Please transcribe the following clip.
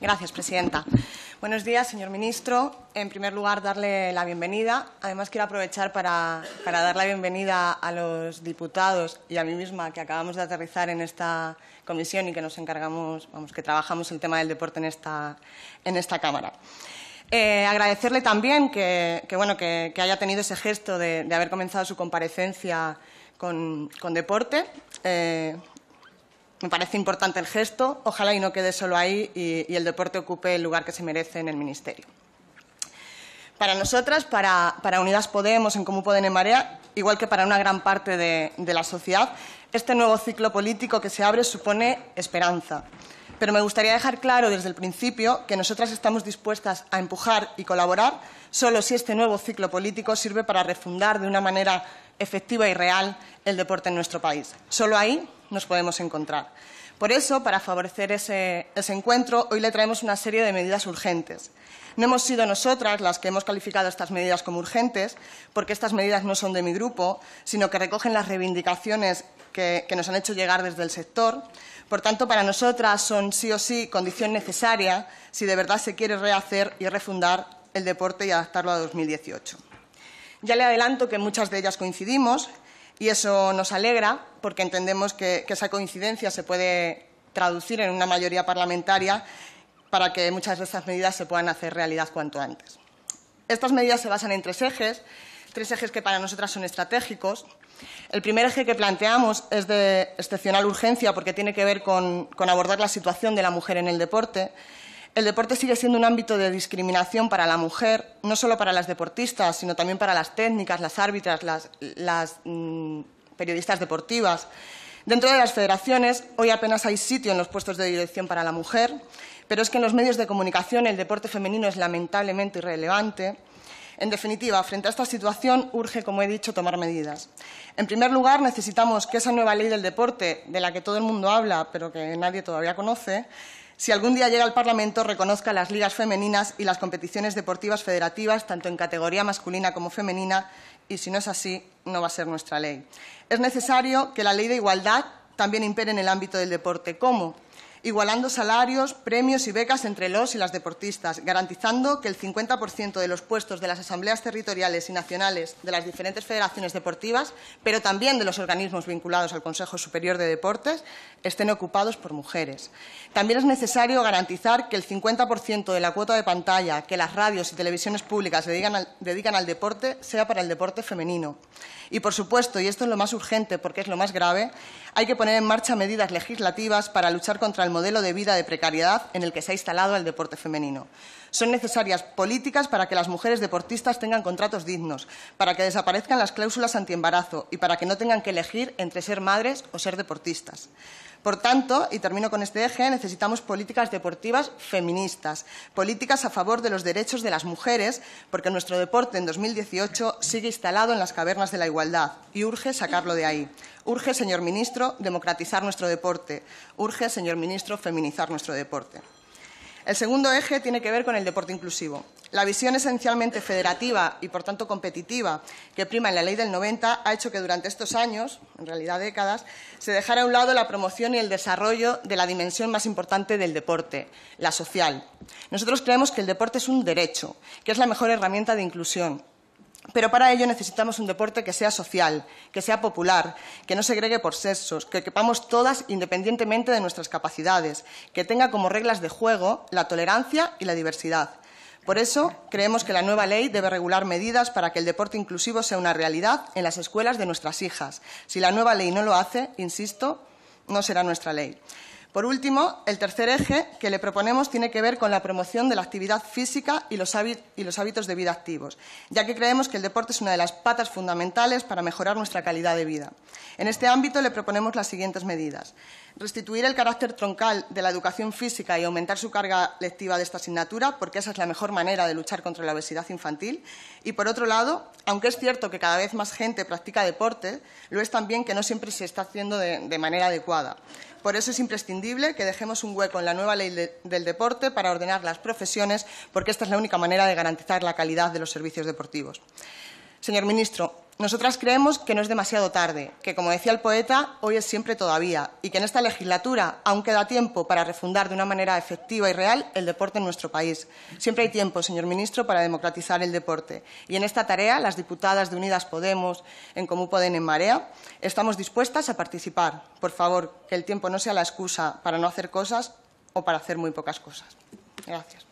Gracias, presidenta. Buenos días, señor ministro. En primer lugar, darle la bienvenida. Además, quiero aprovechar para, dar la bienvenida a los diputados y a mí misma que acabamos de aterrizar en esta comisión y que nos encargamos, vamos, que trabajamos el tema del deporte en esta, Cámara. Eh, agradecerle también que, bueno, que, haya tenido ese gesto de, haber comenzado su comparecencia con, deporte. Eh, me parece importante el gesto, ojalá y no quede solo ahí y, el deporte ocupe el lugar que se merece en el Ministerio. Para nosotras, para, para Unidas Podemos, en Común pueden en Marea, igual que para una gran parte de la sociedad, este nuevo ciclo político que se abre supone esperanza pero me gustaría dejar claro desde el principio que nosotras estamos dispuestas a empujar y colaborar solo si este nuevo ciclo político sirve para refundar de una manera efectiva y real el deporte en nuestro país. Solo ahí nos podemos encontrar. Por eso, para favorecer ese, encuentro, hoy le traemos una serie de medidas urgentes. No hemos sido nosotras las que hemos calificado estas medidas como urgentes, porque estas medidas no son de mi grupo, sino que recogen las reivindicaciones que, nos han hecho llegar desde el sector. Por tanto, para nosotras son sí o sí condición necesaria si de verdad se quiere rehacer y refundar el deporte y adaptarlo a 2018. Ya le adelanto que muchas de ellas coincidimos y eso nos alegra porque entendemos que, que esa coincidencia se puede traducir en una mayoría parlamentaria para que muchas de estas medidas se puedan hacer realidad cuanto antes. Estas medidas se basan en tres ejes, tres ejes que para nosotras son estratégicos. El primer eje que planteamos es de excepcional urgencia porque tiene que ver con, abordar la situación de la mujer en el deporte. El deporte sigue siendo un ámbito de discriminación para la mujer, no solo para las deportistas, sino también para las técnicas, las árbitras, las, mm, periodistas deportivas. Dentro de las federaciones, hoy apenas hay sitio en los puestos de dirección para la mujer, pero es que en los medios de comunicación el deporte femenino es lamentablemente irrelevante. En definitiva, frente a esta situación urge, como he dicho, tomar medidas. En primer lugar, necesitamos que esa nueva ley del deporte, de la que todo el mundo habla, pero que nadie todavía conoce, si algún día llega al Parlamento, reconozca las ligas femeninas y las competiciones deportivas federativas, tanto en categoría masculina como femenina, y si no es así, no va a ser nuestra ley. Es necesario que la ley de igualdad también impere en el ámbito del deporte. ¿Cómo? igualando salarios, premios y becas entre los y las deportistas, garantizando que el 50% de los puestos de las asambleas territoriales y nacionales de las diferentes federaciones deportivas, pero también de los organismos vinculados al Consejo Superior de Deportes, estén ocupados por mujeres. También es necesario garantizar que el 50% de la cuota de pantalla que las radios y televisiones públicas dedican al, deporte sea para el deporte femenino. Y, por supuesto, y esto es lo más urgente porque es lo más grave, hay que poner en marcha medidas legislativas para luchar contra el modelo de vida de precariedad en el que se ha instalado el deporte femenino. Son necesarias políticas para que las mujeres deportistas tengan contratos dignos, para que desaparezcan las cláusulas antiembarazo y para que no tengan que elegir entre ser madres o ser deportistas. Por tanto, y termino con este eje, necesitamos políticas deportivas feministas, políticas a favor de los derechos de las mujeres, porque nuestro deporte en 2018 sigue instalado en las cavernas de la igualdad y urge sacarlo de ahí. Urge, señor ministro, democratizar nuestro deporte. Urge, señor ministro, feminizar nuestro deporte. El segundo eje tiene que ver con el deporte inclusivo. La visión esencialmente federativa y, por tanto, competitiva que prima en la ley del 90 ha hecho que durante estos años, en realidad décadas, se dejara a un lado la promoción y el desarrollo de la dimensión más importante del deporte, la social. Nosotros creemos que el deporte es un derecho, que es la mejor herramienta de inclusión pero para ello necesitamos un deporte que sea social, que sea popular, que no segregue por sexos, que quepamos todas independientemente de nuestras capacidades, que tenga como reglas de juego la tolerancia y la diversidad. Por eso, creemos que la nueva ley debe regular medidas para que el deporte inclusivo sea una realidad en las escuelas de nuestras hijas. Si la nueva ley no lo hace, insisto, no será nuestra ley. Por último, el tercer eje que le proponemos tiene que ver con la promoción de la actividad física y los, hábitos de vida activos, ya que creemos que el deporte es una de las patas fundamentales para mejorar nuestra calidad de vida. En este ámbito le proponemos las siguientes medidas restituir el carácter troncal de la educación física y aumentar su carga lectiva de esta asignatura, porque esa es la mejor manera de luchar contra la obesidad infantil. Y, por otro lado, aunque es cierto que cada vez más gente practica deporte, lo es también que no siempre se está haciendo de, manera adecuada. Por eso es imprescindible que dejemos un hueco en la nueva ley del deporte para ordenar las profesiones, porque esta es la única manera de garantizar la calidad de los servicios deportivos. Señor ministro, nosotras creemos que no es demasiado tarde, que como decía el poeta, hoy es siempre todavía y que en esta legislatura aún queda tiempo para refundar de una manera efectiva y real el deporte en nuestro país. Siempre hay tiempo, señor ministro, para democratizar el deporte y en esta tarea las diputadas de Unidas Podemos, en común pueden en Marea, estamos dispuestas a participar. Por favor, que el tiempo no sea la excusa para no hacer cosas o para hacer muy pocas cosas. Gracias.